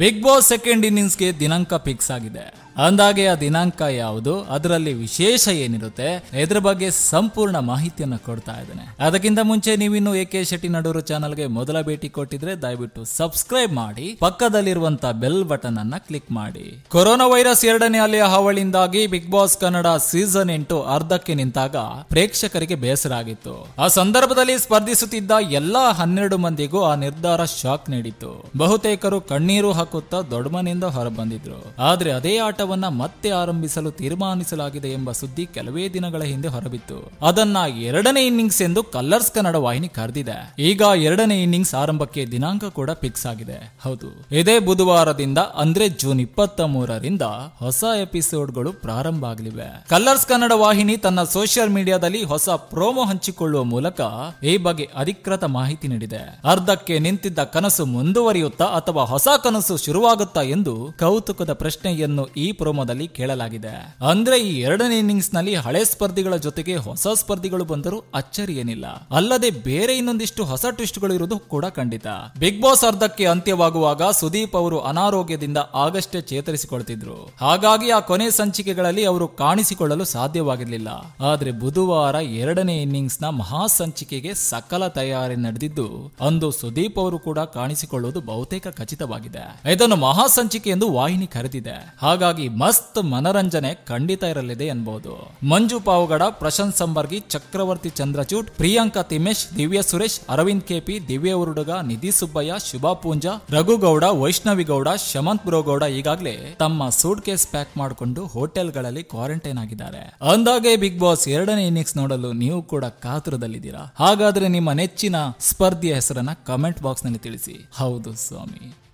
big boss second ಇನ್ನಿಂಗ್ಸ್ಗೆ ದಿನಾಂಕ fix ಆಗಿದೆ ಅಂದಾಗೆ ಆ ದಿನಾಂಕ ಯಾವುದು ಅದರಲ್ಲಿ ವಿಶೇಷ ಏನಿರುತ್ತೆ ಇದ್ರ ಬಗ್ಗೆ ಸಂಪೂರ್ಣ ಮಾಹಿತಿಯನ್ನು ಕೊಡ್ತಾ ಇದ್ದೇನೆ ಅದಕ್ಕಿಂತ ಮುಂಚೆ ನೀವಿನ್ನು ಎ ಕೆ ಶೆಟ್ಟಿ ನಡೂರು ಚಾನಲ್ಗೆ ಮೊದಲ ಭೇಟಿ ಕೊಟ್ಟಿದ್ರೆ ದಯವಿಟ್ಟು ಸಬ್ಸ್ಕ್ರೈಬ್ ಮಾಡಿ ಪಕ್ಕದಲ್ಲಿರುವಂತ ಬೆಲ್ ಬಟನ್ ಅನ್ನ ಕ್ಲಿಕ್ ಮಾಡಿ ಕೊರೋನಾ ವೈರಸ್ ಎರಡನೇ ಅಲೆಯ ಹಾವಳಿಯಿಂದಾಗಿ ಬಿಗ್ ಬಾಸ್ ಕನ್ನಡ ಸೀಸನ್ ಎಂಟು ಅರ್ಧಕ್ಕೆ ನಿಂತಾಗ ಪ್ರೇಕ್ಷಕರಿಗೆ ಬೇಸರ ಆಗಿತ್ತು ಆ ಸಂದರ್ಭದಲ್ಲಿ ಸ್ಪರ್ಧಿಸುತ್ತಿದ್ದ ಎಲ್ಲಾ ಹನ್ನೆರಡು ಮಂದಿಗೂ ಆ ನಿರ್ಧಾರ ಶಾಕ್ ನೀಡಿತ್ತು ಬಹುತೇಕರು ಕಣ್ಣೀರು ಹಾಕುತ್ತಾ ದೊಡ್ಡ ಮನೆಯಿಂದ ಹೊರಬಂದಿದ್ರು ಆದ್ರೆ ಅದೇ ಆಟ ಆಟವನ್ನ ಮತ್ತೆ ಆರಂಭಿಸಲು ತೀರ್ಮಾನಿಸಲಾಗಿದೆ ಎಂಬ ಸುದ್ದಿ ಕೆಲವೇ ದಿನಗಳ ಹಿಂದೆ ಹೊರಬಿತ್ತು ಅದನ್ನ ಎರಡನೇ ಇನ್ನಿಂಗ್ಸ್ ಎಂದು ಕಲ್ಲರ್ಸ್ ಕನ್ನಡ ವಾಹಿನಿ ಕರೆದಿದೆ ಈಗ ಎರಡನೇ ಇನ್ನಿಂಗ್ಸ್ ಆರಂಭಕ್ಕೆ ದಿನಾಂಕ ಕೂಡ ಫಿಕ್ಸ್ ಆಗಿದೆ ಹೌದು ಇದೇ ಬುಧವಾರದಿಂದ ಅಂದ್ರೆ ಜೂನ್ ಇಪ್ಪತ್ತ ಮೂರರಿಂದ ಹೊಸ ಎಪಿಸೋಡ್ಗಳು ಪ್ರಾರಂಭ ಆಗಲಿವೆ ಕಲ್ಲರ್ಸ್ ಕನ್ನಡ ವಾಹಿನಿ ತನ್ನ ಸೋಷಿಯಲ್ ಮೀಡಿಯಾದಲ್ಲಿ ಹೊಸ ಪ್ರೋಮೋ ಹಂಚಿಕೊಳ್ಳುವ ಮೂಲಕ ಈ ಬಗ್ಗೆ ಅಧಿಕೃತ ಮಾಹಿತಿ ನೀಡಿದೆ ಅರ್ಧಕ್ಕೆ ನಿಂತಿದ್ದ ಕನಸು ಮುಂದುವರಿಯುತ್ತಾ ಅಥವಾ ಹೊಸ ಕನಸು ಶುರುವಾಗುತ್ತಾ ಎಂದು ಕೌತುಕದ ಪ್ರಶ್ನೆಯನ್ನು ಈ ಈ ಪ್ರೋಮೋದಲ್ಲಿ ಕೇಳಲಾಗಿದೆ ಅಂದ್ರೆ ಈ ಎರಡನೇ ಇನ್ನಿಂಗ್ಸ್ ನಲ್ಲಿ ಹಳೆ ಸ್ಪರ್ಧಿಗಳ ಜೊತೆಗೆ ಹೊಸ ಸ್ಪರ್ಧಿಗಳು ಬಂದರೂ ಅಚ್ಚರಿ ಏನಿಲ್ಲ ಅಲ್ಲದೆ ಬೇರೆ ಇನ್ನೊಂದಿಷ್ಟು ಹೊಸ ಟ್ವಿಸ್ಟ್ ಗಳು ಇರುವುದು ಕೂಡ ಖಂಡಿತ ಬಿಗ್ ಬಾಸ್ ಅರ್ಧಕ್ಕೆ ಅಂತ್ಯವಾಗುವಾಗ ಸುದೀಪ್ ಅವರು ಅನಾರೋಗ್ಯದಿಂದ ಆಗಷ್ಟೇ ಚೇತರಿಸಿಕೊಳ್ತಿದ್ರು ಹಾಗಾಗಿ ಆ ಕೊನೆ ಸಂಚಿಕೆಗಳಲ್ಲಿ ಅವರು ಕಾಣಿಸಿಕೊಳ್ಳಲು ಸಾಧ್ಯವಾಗಿರಲಿಲ್ಲ ಆದ್ರೆ ಬುಧವಾರ ಎರಡನೇ ಇನ್ನಿಂಗ್ಸ್ ನ ಮಹಾ ಸಂಚಿಕೆಗೆ ಸಕಲ ತಯಾರಿ ನಡೆದಿದ್ದು ಅಂದು ಸುದೀಪ್ ಅವರು ಕೂಡ ಕಾಣಿಸಿಕೊಳ್ಳುವುದು ಬಹುತೇಕ ಖಚಿತವಾಗಿದೆ ಇದನ್ನು ಮಹಾ ಸಂಚಿಕೆ ಎಂದು ವಾಹಿನಿ ಕರೆದಿದೆ ಹಾಗಾಗಿ ಹಾಗಾಗಿ ಮಸ್ತ್ ಮನರಂಜನೆ ಖಂಡಿತ ಇರಲಿದೆ ಎನ್ಬಹುದು ಮಂಜು ಪಾವಗಡ ಪ್ರಶಾಂತ್ ಸಂಬರ್ಗಿ ಚಕ್ರವರ್ತಿ ಚಂದ್ರಚೂಟ್ ಪ್ರಿಯಾಂಕಾ ತಿಮೇಶ್ ದಿವ್ಯ ಸುರೇಶ್ ಅರವಿಂದ್ ಕೆಪಿ ದಿವ್ಯ ಉರುಡುಗ ನಿಧಿ ಸುಬ್ಬಯ್ಯ ಶುಭಾ ಪೂಂಜಾ ರಘುಗೌಡ ವೈಷ್ಣವಿಗೌಡ ಶಮಂತ್ ಗೌಡ ಈಗಾಗಲೇ ತಮ್ಮ ಸೂಟ್ ಕೇಸ್ ಪ್ಯಾಕ್ ಮಾಡಿಕೊಂಡು ಗಳಲ್ಲಿ ಕ್ವಾರಂಟೈನ್ ಆಗಿದ್ದಾರೆ ಅಂದಾಗೆ ಬಿಗ್ ಬಾಸ್ ಎರಡನೇ ಇನ್ನಿಂಗ್ಸ್ ನೋಡಲು ನೀವು ಕೂಡ ಕಾತುರದಲ್ಲಿದ್ದೀರಾ ಹಾಗಾದ್ರೆ ನಿಮ್ಮ ನೆಚ್ಚಿನ ಸ್ಪರ್ಧಿಯ ಹೆಸರನ್ನ ಕಮೆಂಟ್ ಬಾಕ್ಸ್ ನಲ್ಲಿ ತಿಳಿಸಿ ಹೌದು ಸ್ವಾಮಿ